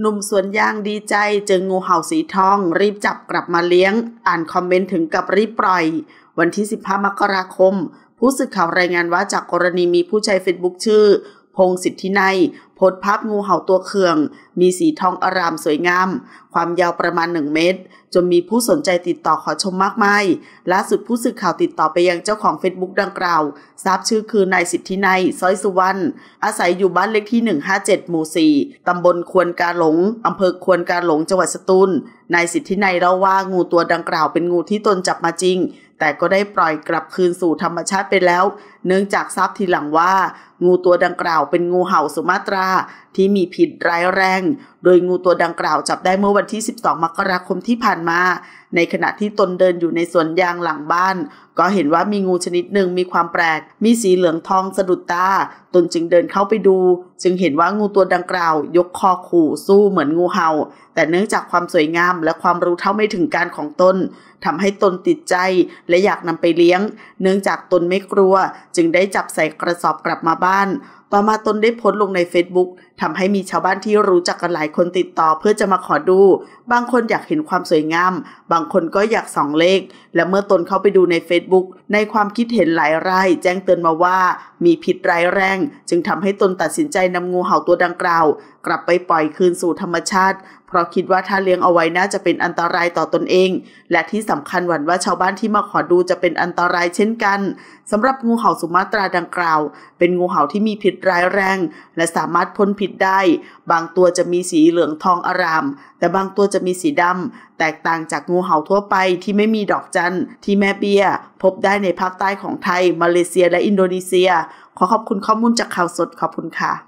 หนุ่มสวนยางดีใจเจองูเห่าสีทองรีบจับกลับมาเลี้ยง อ่านคอมเมนต์ถึงกับรีบปล่อย วันที่ 15 มกราคม ผู้สื่อข่าวรายงานว่าจากกรณีมีผู้ใช้เฟซบุ๊กชื่อ พงสิทธินัยพดภาพงูเห่าตัวเคือง มีสีทองอารามสวยงาม ความยาวประมาณ 1 เมตร จนมีผู้สนใจติดต่อขอชมมากมาย ล่าสุดผู้สื่อข่าวติดต่อไปยังเจ้าของเฟซบุ๊กดังกล่าว ทราบชื่อคือนายสิทธินายซ้อยสุวรรณ อาศัยอยู่บ้านเลขที่ 157 หมู่4ตำบลควนกาหลง อำเภอควนกาหลงจังหวัดสตูล นายสิทธินายเล่าว่างูตัวดังกล่าวเป็นงูที่ตนจับมาจริง แต่ก็ได้ปล่อยกลับคืนสู่ธรรมชาติไปแล้ว เนื่องจากทราบทีหลังว่างูตัวดังกล่าวเป็นงูเห่าสุมาตราาที่มีพิษร้ายแรง โดยงูตัวดังกล่าวจับได้เมื่อวันที่ 12 มกราคมที่ผ่านมา ในขณะที่ตนเดินอยู่ในสวนยางหลังบ้าน ก็เห็นว่ามีงูชนิดหนึ่งมีความแปลก มีสีเหลืองทองสะดุดตาตนจึงเดินเข้าไปดู จึงเห็นว่างูตัวดังกล่าวยกคอขู่ สู้เหมือนงูเห่า แต่เนื่องจากความสวยงาม และความรู้เท่าไม่ถึงการของตนทำให้ตนติดใจ และอยากนำไปเลี้ยง เนื่องจากตนไม่กลัว จึงได้จับใส่กระสอบกลับมาบ้านต่อมาตนได้โพสลงใน Facebook ทำให้มีชาวบ้านที่รู้จักกันหลายคนติดต่อเพื่อจะมาขอดู บางคนอยากเห็นความสวยงามบางคนก็อยากส่องเลข และเมื่อตนเข้าไปดูใน Facebook ในความคิดเห็นหลายรายแจ้งเตือนมาว่ามีผิดร้ายแรง จึงทำให้ตนตัดสินใจนำงูเห่าตัวดังกล่าว กลับไปปล่อยคืนสู่ธรรมชาติเพราะคิดว่าถ้าเลี้ยงเอาไว้น่าจะเป็นอันตรายต่อตนเอง และที่สำคัญหวั่นว่าชาวบ้านที่มาขอดูจะเป็นอันตรายเช่นกัน สำหรับงูเห่าสุมาตราดังกล่าว เป็นงูเห่าที่มีพิษร้ายแรงและสามารถพ่นพิษได้ บางตัวจะมีสีเหลืองทองอาราม แต่บางตัวจะมีสีดำ แตกต่างจากงูเห่าทั่วไปที่ไม่มีดอกจันที่แม่เบี้ย พบได้ในภาคใต้ของไทย มาเลเซียและอินโดนีเซีย ขอขอบคุณข้อมูลจากข่าวสดขอบคุณค่ะ